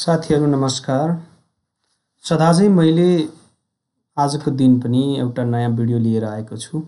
साथीहरू नमस्कार सदाझै मैले आजको दिन पनि एउटा नयाँ भिडियो लिएर आएको छु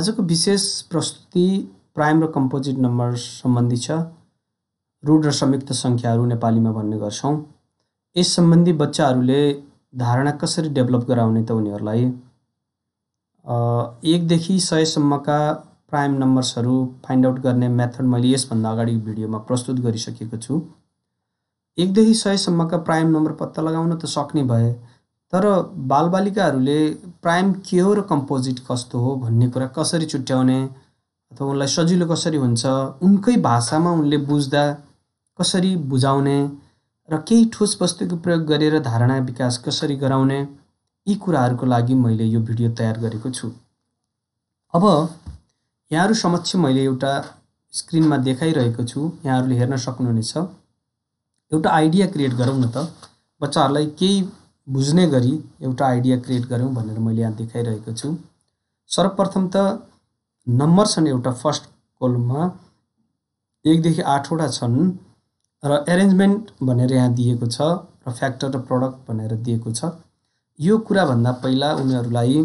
आजको विशेष प्रस्तुति प्राइम र कम्पोजिट नम्बर सम्बन्धी छ रुड र संयुक्त सङ्ख्याहरू नेपालीमा भन्ने गर्छौँ यस सम्बन्धी बच्चाहरूले धारणा कसरी डेभलप गराउने त उनीहरूलाई एकदेखि सयसम्मका प्राइम नम्बर्सहरू फाइन्ड आउट गर्ने मेथड मैले यसभन्दा अगाडि भिडियोमा प्रस्तुत गरिसकेको छु एकदेखि सयसम्मका प्राइम नम्बर पत्ता लगाउन त सक्ने भए तर बालबालिकाहरूले प्राइम के हो र कम्पोजिट कस्तो हो भन्ने कुरा कसरी छुट्याउने अथवा उनलाई सजिलो कसरी हुन्छ उनकै भाषामा उनले बुझ्दा कसरी बुझाउने र केही ठोस वस्तुको प्रयोग गरेर धारणा विकास कसरी गराउने यी कुराहरूको लागि मैले यो भिडियो तयार गरेको छु अब यहाँहरू समक्ष मैले एउटा स्क्रिनमा देखाइरहेको छु यहाँहरूले हेर्न सक्नुहुनेछ एउटा आइडिया क्रिएट गरौँ न त बच्चाहरूलाई केही बुझ्ने गरी एउटा आइडिया क्रिएट गऱ्यौँ भनेर मैले यहाँ देखाइरहेको छु सर्वप्रथम त नम्बर छन् एउटा फर्स्ट कोलममा एकदेखि आठवटा छन् र एरेन्जमेन्ट भनेर यहाँ दिएको छ र फ्याक्टर र प्रडक्ट भनेर दिएको छ यो कुराभन्दा पहिला उनीहरूलाई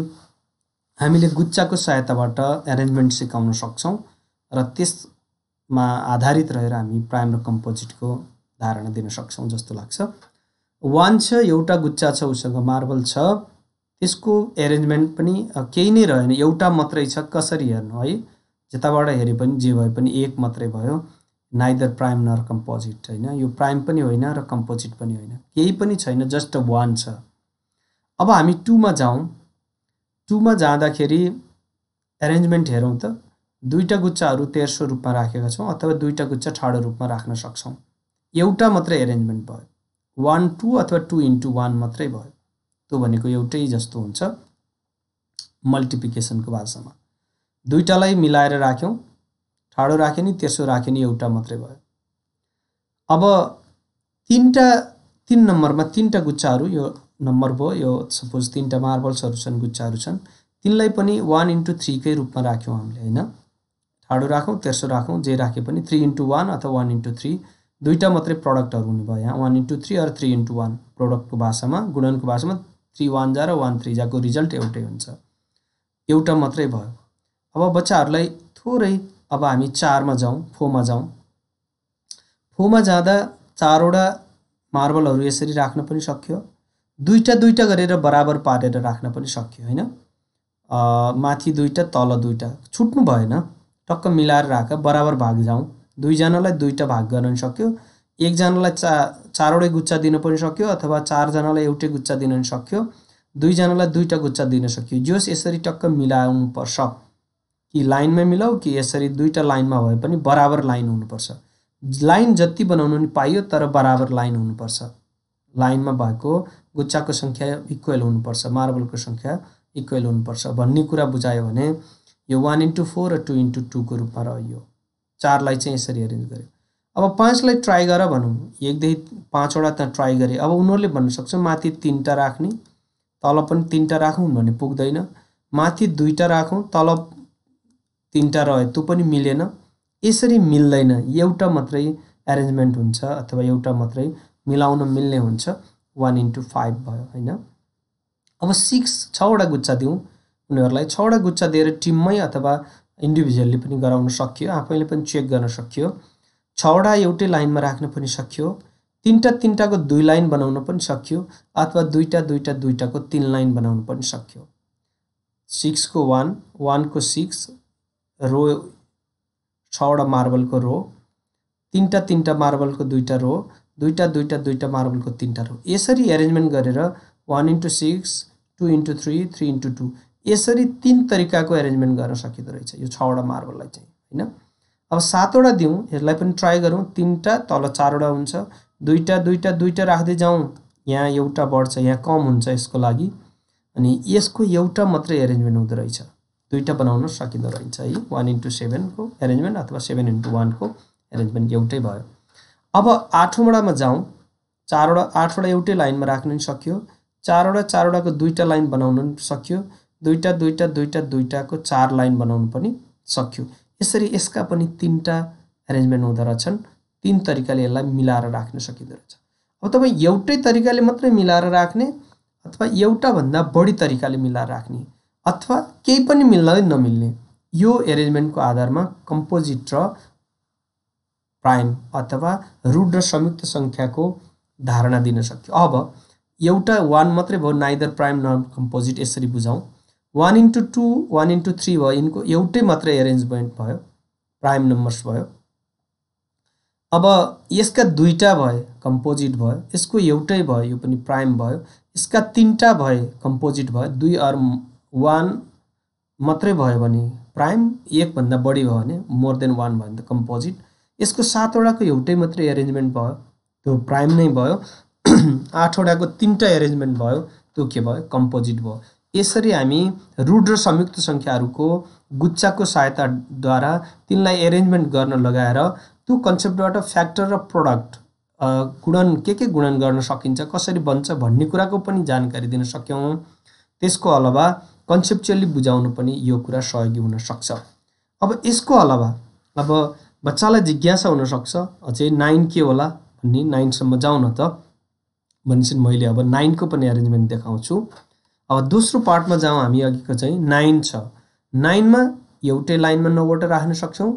हामीले गुच्चाको सहायताबाट एरेन्जमेन्ट सिकाउन सक्छौँ र त्यसमा आधारित रहेर हामी प्राइम र कम्पोजिटको धारणा दिन सक्छौँ जस्तो लाग्छ वान छ एउटा गुच्चा छ उसँग मार्बल छ त्यसको एरेन्जमेन्ट पनि केही नै रहेन एउटा मात्रै छ कसरी हेर्नु है जताबाट हेरे पनि जे भए पनि एक मात्रै भयो नाइदर प्राइम नर कम्पोजिट होइन यो प्राइम पनि होइन र कम्पोजिट पनि होइन केही पनि छैन जस्ट वान छ अब हामी टूमा जाउँ टूमा जाँदाखेरि एरेन्जमेन्ट हेरौँ त दुईवटा गुच्चाहरू तेर्सो रूपमा राखेका छौँ अथवा दुईवटा गुच्चा ठाडो रूपमा राख्न सक्छौँ एउटा मात्रै एरेन्जमेन्ट भयो वान टू अथवा टू इन्टु वान मात्रै भयो त्यो भनेको एउटै जस्तो हुन्छ मल्टिप्लिकेसनको भाषामा दुइटालाई मिलाएर राख्यौँ ठाडो राख्यो नि तेर्सो राख्यो नि एउटा मात्रै भयो अब तिनवटा तिन नम्बरमा तिनवटा गुच्छाहरू यो नम्बर भयो यो सपोज तिनवटा मार्बल्सहरू छन् गुच्छाहरू छन् तिनलाई पनि वान इन्टु थ्रीकै रूपमा राख्यौँ हामीले होइन ठाडो राखौँ तेर्सो राखौँ जे राखे पनि थ्री इन्टु वान अथवा वान इन्टु थ्री दुईवटा मात्रै प्रडक्टहरू हुने भयो यहाँ वान इन्टु थ्री अरू थ्री इन्टु वान प्रडक्टको भाषामा गुणनको भाषामा थ्री वान जा र वान थ्री जाको रिजल्ट एउटै हुन्छ एउटा मात्रै भयो अब बच्चाहरूलाई थोरै अब हामी चारमा जाउँ फोमा जाउँ फोमा जाँदा चारवटा मार्बलहरू यसरी राख्न पनि सक्यो दुईवटा दुईवटा गरेर बराबर पारेर राख्न पनि सक्यो होइन माथि दुईवटा तल दुईवटा छुट्नु भएन टक्क मिलाएर राख बराबर भाग जाउँ दुईजनालाई दुईवटा भाग गर्न सक्यो एकजनालाई चा चारवटै गुच्चा दिन पनि सक्यो अथवा चारजनालाई एउटै गुच्चा दिन पनि सक्यो दुईजनालाई दुईवटा गुच्चा दिन सक्यो जोस् यसरी टक्क मिलाउनुपर्छ कि लाइनमै मिलाऊ कि यसरी दुईवटा लाइनमा भए पनि बराबर लाइन हुनुपर्छ लाइन जति बनाउनु पनि पाइयो तर बराबर लाइन हुनुपर्छ लाइनमा भएको गुच्चाको सङ्ख्या इक्वेल हुनुपर्छ मार्बलको सङ्ख्या इक्वेल हुनुपर्छ भन्ने कुरा बुझायो भने यो वान इन्टु फोर र टू इन्टु टूको रूपमा रह्यो चारलाई चाहिँ यसरी एरेन्ज गर्यो अब पाँचलाई ट्राई गर भनौँ एकदेखि पाँचवटा त ट्राई गरेँ अब उनीहरूले भन्न सक्छ माथि तिनवटा राख्ने तल पनि तिनवटा राखौँ भने पुग्दैन माथि दुईवटा राखौँ तल तिनवटा रह्यो त्यो पनि मिलेन यसरी मिल्दैन एउटा मात्रै एरेन्जमेन्ट हुन्छ अथवा एउटा मात्रै मिलाउन मिल्ने हुन्छ वान इन्टु फाइभ भयो होइन अब सिक्स छवटा गुच्चा दिउँ उनीहरूलाई छवटा गुच्चा दिएर टिममै अथवा इन्डिभिजुअलले पनि गराउन सकियो आफैले पनि चेक गर्न सकियो छवटा एउटै लाइनमा राख्न पनि सकियो तिनवटा तिनवटाको दुई लाइन बनाउन पनि सकियो अथवा दुईवटा दुईवटा दुईवटाको तिन लाइन बनाउन पनि सक्यो सिक्सको वान वानको सिक्स रो छवटा मार्बलको रो तिनवटा तिनवटा मार्बलको दुईवटा रो दुईवटा दुईवटा दुईवटा मार्बलको तिनवटा रो यसरी एरेन्जमेन्ट गरेर one into six two into three three into two यसरी तिन तरिकाको एरेन्जमेन्ट गर्न सकिँदो रहेछ यो छवटा मार्बललाई चाहिँ होइन अब सातवटा दिउँ यसलाई पनि ट्राई गरौँ तिनवटा तल चारवटा हुन्छ दुईवटा दुईवटा दुईवटा राख्दै जाउँ यहाँ एउटा बढ्छ यहाँ कम हुन्छ यसको लागि अनि यसको एउटा मात्रै एरेन्जमेन्ट हुँदो रहेछ दुईवटा बनाउन सकिँदो रहेछ है वान इन्टु सेभेनको एरेन्जमेन्ट अथवा सेभेन इन्टु वानको एरेन्जमेन्ट एउटै भयो अब आठौँवटामा जाउँ चारवटा आठवटा एउटै लाइनमा राख्नु पनि सक्यो चारवटा चारवटाको दुईवटा लाइन बनाउनु पनि सक्यो दुईवटा दुईवटा दुईवटा दुईवटाको चार लाइन बनाउनु पनि सक्यो यसरी यसका पनि तिनवटा एरेन्जमेन्ट हुँदो रहेछन् तिन तरिकाले यसलाई मिलाएर राख्न सकिँदो रहेछ अब तपाईँ एउटै तरिकाले मात्रै मिलाएर राख्ने अथवा एउटाभन्दा बढी तरिकाले मिलाएर राख्ने अथवा केही पनि मिल्दै नमिल्ने यो एरेन्जमेन्टको आधारमा कम्पोजिट र प्राइम अथवा रुड र संयुक्त सङ्ख्याको धारणा दिन सक्यो अब एउटा वान मात्रै भयो नाइदर प्राइम न कम्पोजिट यसरी बुझाउँ one into two one into three भयो यिनको एउटै मात्रै एरेन्जमेन्ट भयो प्राइम नम्बर्स भयो अब यसका दुईवटा भए कम्पोजिट भयो यसको एउटै भयो यो पनि प्राइम भयो यसका तिनवटा भए कम्पोजिट भयो दुई अर वान मात्रै भयो भने प्राइम एकभन्दा बढी भयो भने मोर देन वान भयो भने त कम्पोजिट यसको सातवटाको एउटै मात्रै एरेन्जमेन्ट भयो त्यो प्राइम नै भयो आठवटाको तिनवटा एरेन्जमेन्ट भयो त्यो के भयो कम्पोजिट भयो यसरी हामी रुड र संयुक्त सङ्ख्याहरूको गुच्चाको सहायताद्वारा तिनलाई एरेन्जमेन्ट गर्न लगाएर त्यो कन्सेप्टबाट फ्याक्टर र प्रडक्ट गुणन के के गुणन गर्न सकिन्छ कसरी बन्छ भन्ने कुराको पनि जानकारी दिन सक्यौँ त्यसको अलावा कन्सेप्चुअली बुझाउनु पनि यो कुरा सहयोगी हुनसक्छ अब यसको अलावा अब बच्चालाई जिज्ञासा हुनसक्छ अझै नाइन के होला भन्ने नाइनसम्म जाउँ न त भनेपछि मैले अब नाइनको पनि एरेन्जमेन्ट देखाउँछु अब दोस्रो पार्टमा जाउँ हामी अघिको चाहिँ नाइन छ नाइनमा एउटै लाइनमा नौवटा राख्न सक्छौँ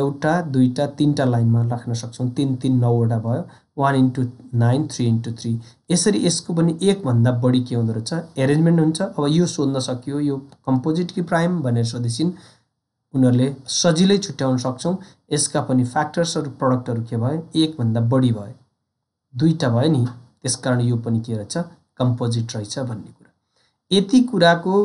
एउटा दुईवटा तिनवटा लाइनमा राख्न सक्छौँ तिन तिन नौवटा भयो one into nine three into three यसरी यसको पनि एकभन्दा बढी के हुँदो रहेछ एरेन्जमेन्ट हुन्छ अब यो सोध्न सकियो यो कम्पोजिट कि प्राइम भनेर सोधेपछि उनीहरूले सजिलै छुट्याउन सक्छौँ यसका पनि फ्याक्टर्सहरू प्रडक्टहरू के भयो एकभन्दा बढी भयो दुईवटा भयो नि त्यसकारण यो पनि के रहेछ कम्पोजिट रहेछ भन्ने कुरा यति कुराको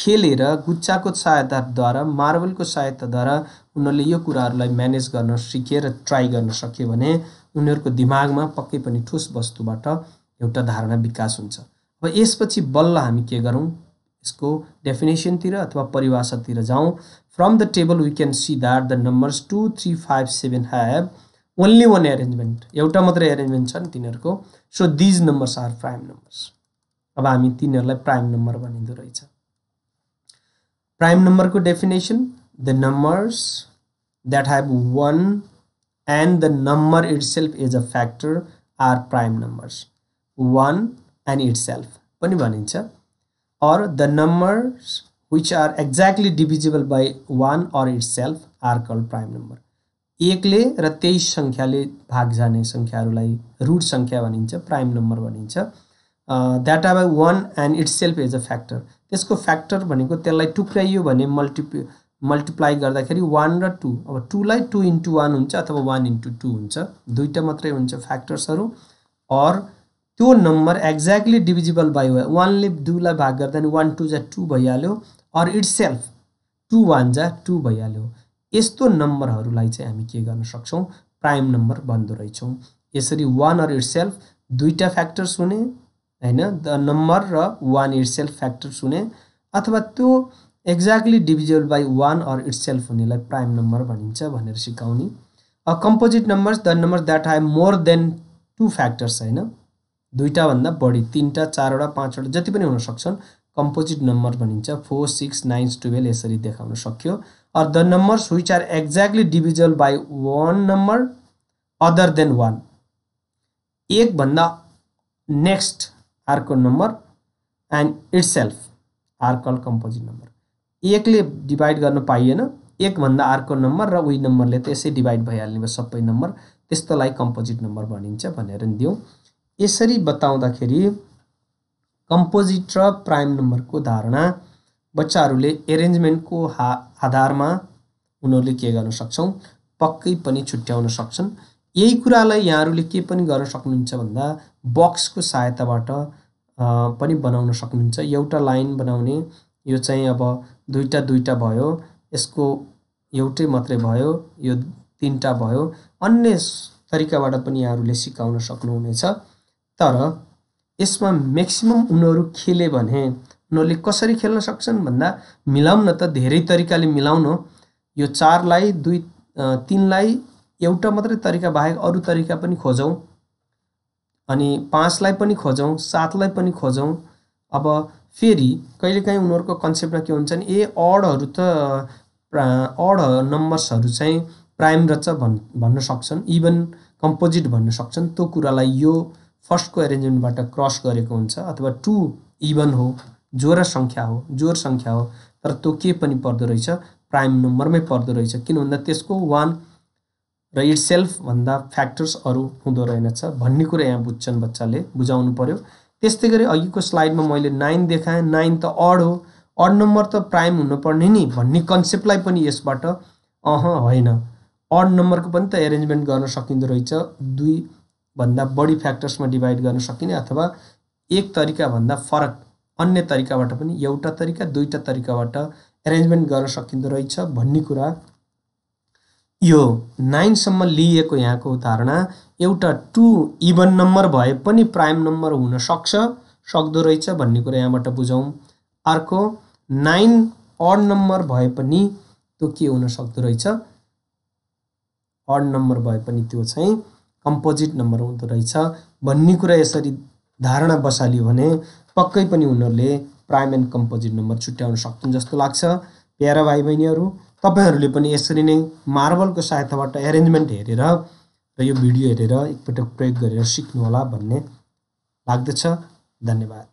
खेलेर गुच्चाको सहायताद्वारा मार्बलको सहायताद्वारा उनीहरूले यो कुराहरूलाई म्यानेज गर्न सिके र ट्राई गर्न सक्यो भने उनीहरूको दिमागमा पक्कै पनि ठोस वस्तुबाट एउटा धारणा विकास हुन्छ अब यसपछि बल्ल हामी के गरौँ यसको डेफिनेसनतिर अथवा परिभाषातिर जाउँ from the table we can see that the numbers two three five seven have only one arrangement एउटा मात्रै एरेन्जमेन्ट नि तिनीहरूको so these numbers are prime numbers अब हामी तिनीहरूलाई प्राइम नम्बर भनिँदो रहेछ प्राइम नम्बरको definition the numbers that have one and the number itself is a factor are prime numbers one and itself पनि भनिन्छ or the numbers which are exactly divisible by one or itself are call prime number एकले र तेइस सङ्ख्याले भाग जाने सङ्ख्याहरूलाई रुट सङ्ख्या भनिन्छ प्राइम नम्बर भनिन्छ data by one and itself as a factor त्यसको फ्याक्टर भनेको त्यसलाई टुक्राइयो भने मल्टिप मल्टिप्लाई गर्दाखेरि वान र टू अब टूलाई टू इन्टु वान हुन्छ अथवा वान इन्टु टू हुन्छ दुईवटा मात्रै हुन्छ फ्याक्टर्सहरू अर त्यो नम्बर एक्ज्याक्टली डिभिजिबल बाई वानले दुईलाई भाग गर्दा अनि वान टू जा टू भइहाल्यो or itself two one जा टू भइहाल्यो यस्तो नम्बरहरूलाई चाहिँ हामी के गर्न सक्छौँ प्राइम नम्बर भन्दो रहेछौँ यसरी वान अर इट्स सेल्फ दुईवटा फ्याक्टर्स हुने होइन द नम्बर र वान इट्स सेल्फ फ्याक्टर्स हुने अथवा त्यो exactly divisible by one or itself हुनेलाई प्राइम नम्बर भनिन्छ भनेर सिकाउने a composite numbers the number that I more than two factors होइन दुईवटाभन्दा बढी तिनवटा चारवटा पाँचवटा जति पनि हुन सक्छन् कम्पोजिट नम्बर भनिन्छ फोर सिक्स नाइन टुवेल्भ यसरी देखाउन सक्यो or the numbers which are exactly divisible by one number other than one एकभन्दा नेक्स्ट आर्को number and itself are call composite number एकले डिभाइड गर्न पाइएन एकभन्दा अर्को नम्बर र उही नम्बरले त यसै डिभाइड भइहाल्ने भयो सबै नम्बर त्यस्तोलाई कम्पोजिट नम्बर भनिन्छ भनेर नि दिउँ यसरी बताउँदाखेरि कम्पोजिट र प्राइम नम्बरको धारणा बच्चाहरूले एरेन्जमेन्टको हा आधारमा उनीहरूले के गर्न सक्छौँ पक्कै पनि छुट्याउन सक्छन् यही कुरालाई यहाँहरूले के पनि गर्न सक्नुहुन्छ भन्दा बक्सको सहायताबाट पनि बनाउन सक्नुहुन्छ एउटा लाइन बनाउने यो चाहिँ अब दुईवटा दुईवटा भयो यसको एउटै मात्रै भयो यो तिनवटा भयो अन्य तरिकाबाट पनि यहाँहरूले सिकाउन सक्नुहुनेछ तर यसमा म्याक्सिमम् उनीहरू खेले भने उनीहरूले कसरी खेल्न सक्छन् भन्दा मिलाउन त धेरै तरिकाले मिलाउन यो चारलाई दुई तिनलाई एउटा मात्रै तरिका बाहेक अरू तरिका पनि खोजौँ अनि पाँचलाई पनि खोजौँ सातलाई पनि खोजौँ अब फेरि कहिलेकाहीँ उनीहरूको कन्सेप्टमा के हुन्छ नि ए अडहरू त अड नम्बर्सहरू चाहिँ प्राइम रहेछ भन् भन्न सक्छन् इभन कम्पोजिट भन्न सक्छन् त्यो कुरालाई यो फर्स्टको एरेन्जमेन्टबाट क्रस गरेको हुन्छ अथवा टु इभन हो जोरा सङ्ख्या हो जोर सङ्ख्या हो तर त्यो के पनि पर्दो रहेछ प्राइम नम्बरमै पर्दो रहेछ किन भन्दा त्यसको वान र यो सेल्फभन्दा फ्याक्टर्स अरू हुँदो रहेनछ भन्ने कुरा यहाँ बुझ्छन् बच्चाले बुझाउनु पर्यो त्यस्तै गरी अघिको स्लाइडमा मैले नाइन देखाएँ नाइन त अड हो अड नम्बर त प्राइम हुनुपर्ने नि भन्ने कन्सेप्टलाई पनि यसबाट अह होइन अड नम्बरको पनि त एरेन्जमेन्ट गर्न सकिँदो रहेछ दुईभन्दा बढी फ्याक्टर्समा डिभाइड गर्न सकिने अथवा एक तरिकाभन्दा फरक अन्य तरिकाबाट पनि एउटा तरिका दुईवटा तरिकाबाट एरेन्जमेन्ट गर्न सकिँदो रहेछ भन्ने कुरा यो नाइनसम्म लिइएको यहाँको धारणा एउटा टु इभन नम्बर भए पनि प्राइम नम्बर हुन सक्छ सक्दो रहेछ भन्ने कुरा यहाँबाट बुझौँ अर्को नाइन अड नम्बर भए पनि त्यो के हुन सक्दो रहेछ अड नम्बर भए पनि त्यो चाहिँ कम्पोजिट नम्बर हुँदो रहेछ भन्ने कुरा यसरी धारणा बसाल्यो भने पक्कै पनि उनीहरूले प्राइम एन्ड कम्पोजिट नम्बर छुट्याउन सक्छन् जस्तो लाग्छ प्यारा भाइ बहिनीहरू तपाईँहरूले पनि यसरी नै मार्बलको सहायताबाट एरेन्जमेन्ट हेरेर र यो भिडियो हेरेर एकपटक प्रयोग गरेर सिक्नुहोला भन्ने लाग्दछ धन्यवाद